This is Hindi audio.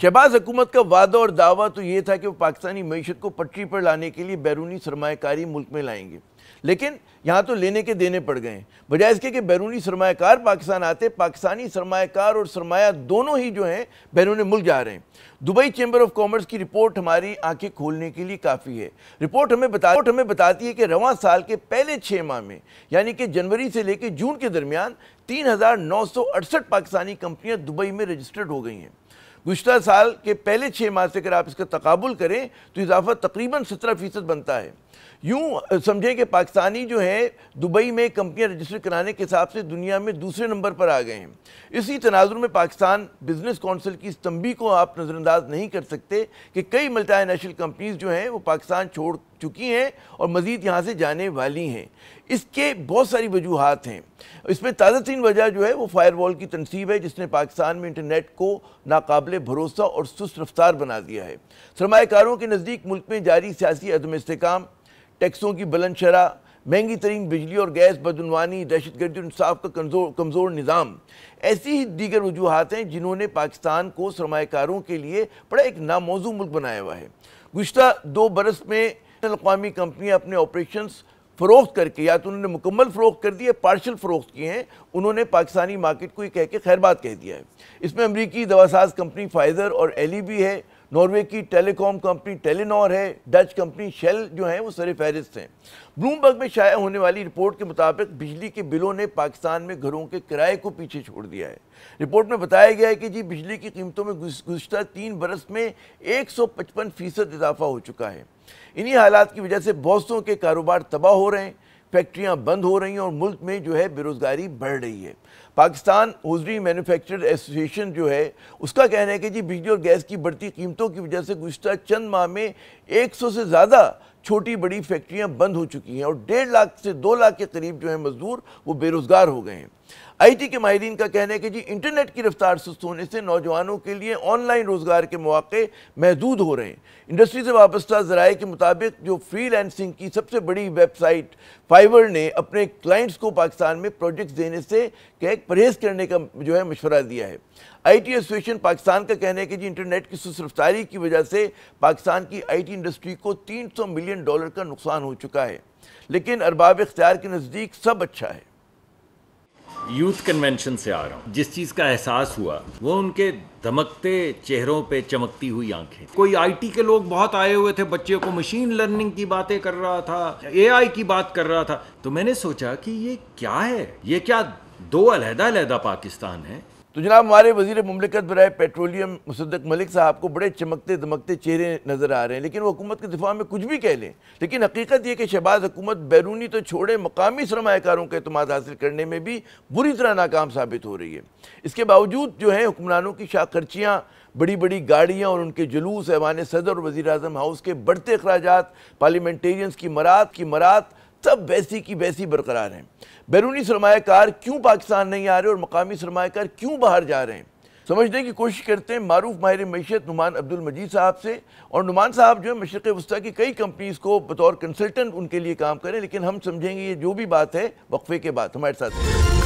शहबाज हुकूमत का वादा और दावा तो ये था कि वो पाकिस्तानी मीशत को पटरी पर लाने के लिए बैरूनी सरमाकारी मुल्क में लाएंगे लेकिन यहाँ तो लेने के देने पड़ गए बजाय इसके कि बैरूनी सरमाकार पाकिस्तान आते पाकिस्तानी सरमाकार और सरमाया दोनों ही जो हैं बैरून मुल्क जा रहे हैं दुबई चैम्बर ऑफ कॉमर्स की रिपोर्ट हमारी आंखें खोलने के लिए काफ़ी है रिपोर्ट हमें बता रिपोर्ट हमें बताती है कि रवा साल के पहले छः माह में यानी कि जनवरी से लेकर जून के दरमियान तीन पाकिस्तानी कंपनियां दुबई में रजिस्टर्ड हो गई हैं गुजत साल के पहले छः माह से अगर आप इसका तकबुल करें तो इजाफा तकरीबन सत्रह फ़ीसद बनता है यूँ समझें कि पाकिस्तानी जो है दुबई में कंपनियां रजिस्टर कराने के हिसाब से दुनिया में दूसरे नंबर पर आ गए हैं इसी तनाजुर में पाकिस्तान बिजनेस काउंसिल की इस तंबी को आप नज़रअंदाज नहीं कर सकते कि कई मल्टाई नेशनल कंपनीज़ जो हैं वो पाकिस्तान छोड़ चुकी हैं और मज़ीद यहाँ से जाने वाली हैं इसके बहुत सारी वजूहत हैं इसमें ताज़ा तरीन वजह जो है वो फायरवॉल की तनसीब है जिसने पाकिस्तान में इंटरनेट को नाकबिल भरोसा और सुस्त रफ्तार बना दिया है सरमाकारों के नज़दीक मुल्क में जारी सियासी अदम इसकाम टैक्सों की बुलंद महंगी तरीन बिजली और गैस बदनवानी दहशत गर्दी इंसाफ का कमज़ोर कमज़ोर निज़ाम ऐसी ही दीगर वजूहत हैं जिन्होंने पाकिस्तान को सरमाकारों के लिए बड़ा एक नामोजू मुल्क बनाया हुआ है गुजत दो बरस में बैन अवी कंपनियाँ अपने ऑपरेशन फ़रोख्त करके या तो उन्होंने मुकम्मल फ़रोख्त कर दिए पार्शल फ़रोख्त किए हैं उन्होंने पाकिस्तानी मार्केट को ही कह के खैरबाद कह दिया है इसमें अमरीकी दवासाज कंपनी फ़ाइज़र और एली भी है नॉर्वे की टेलीकॉम कंपनी टेलीनॉर है डच कंपनी शेल जो है वो सर फहरिस्त हैं ब्लूमबर्ग में शाया होने वाली रिपोर्ट के मुताबिक बिजली के बिलों ने पाकिस्तान में घरों के किराए को पीछे छोड़ दिया है रिपोर्ट में बताया गया है कि जी बिजली की कीमतों में गुजशत तीन बरस में एक सौ पचपन फीसद इजाफा हो चुका है इन्हीं हालात की वजह से बहुतों के कारोबार तबाह हो रहे हैं फैक्ट्रियाँ बंद हो रही हैं और मुल्क में जो है बेरोज़गारी बढ़ रही है पाकिस्तान हुजरी मैन्युफैक्चर एसोसिएशन जो है उसका कहना है कि जी बिजली और गैस की बढ़ती कीमतों की वजह से गुजशत चंद माह में 100 से ज़्यादा छोटी बड़ी फैक्ट्रियाँ बंद हो चुकी हैं और डेढ़ लाख से दो लाख के करीब जो है मज़दूर वो बेरोज़गार हो गए हैं आईटी के माहरीन का कहना है कि जी इंटरनेट की रफ्तार सुस्त होने से नौजवानों के लिए ऑनलाइन रोज़गार के मौके महदूद हो रहे हैं इंडस्ट्री से वाबस्ता ज़राए के मुताबिक जो फ्री लैंसिंग की सबसे बड़ी वेबसाइट फाइवर ने अपने क्लाइंट्स को पाकिस्तान में प्रोजेक्ट्स देने से परहेज़ करने का जो है मशवरा दिया है आईटी एसोसिएशन पाकिस्तान का कहना है कि जी इंटरनेट की सुस्त रफ्तारी की वजह से पाकिस्तान की टी इंडस्ट्री को सौ मिलियन डॉलर का नुकसान हो चुका है लेकिन अरबाब इख्तियार के नज़दीक सब अच्छा है यूथ कन्वेंशन से आ रहा हूँ जिस चीज़ का एहसास हुआ वो उनके धमकते चेहरों पे चमकती हुई आंखें कोई आईटी के लोग बहुत आए हुए थे बच्चे को मशीन लर्निंग की बातें कर रहा था एआई की बात कर रहा था तो मैंने सोचा कि ये क्या है ये क्या दो अलहदा अलहदा पाकिस्तान है तो जनाब हमारे वजीर ममलिकत बरए पेट्रोलियम मुसदक मलिक साहब को बड़े चमकते दमकते चेहरे नज़र आ रहे हैं लेकिन वो हुकूमत के दिफा में कुछ भी कह लें लेकिन हकीकत यह कि शहबाज हुकूमत बैरूनी तो छोड़े मकामी सरमाकारों का अतमाद हासिल करने में भी बुरी तरह नाकाम साबित हो रही है इसके बावजूद जो है हुक्मरानों की शाखर्चियाँ बड़ी बड़ी गाड़ियाँ और उनके जुलूस ऐवान सदर और वजी अजम हाउस के बढ़ते अखराज पार्लियामेंटेरियंस की मरात की मरात सब वैसी की वैसी बरकरार हैं बैरूनी सरमाकार क्यों पाकिस्तान नहीं आ रहे और मकामी सरमाकार क्यों बाहर जा रहे हैं समझने की कोशिश करते हैं मारूफ माहिर मीशत नुमान अब्दुल मजीद साहब से और नुमान साहब जो है मशरक़ वस्ती की कई कंपनीज़ को बतौर कंसल्टेंट उनके लिए काम करें लेकिन हम समझेंगे ये जो भी बात है वक्फे के बाद हमारे साथ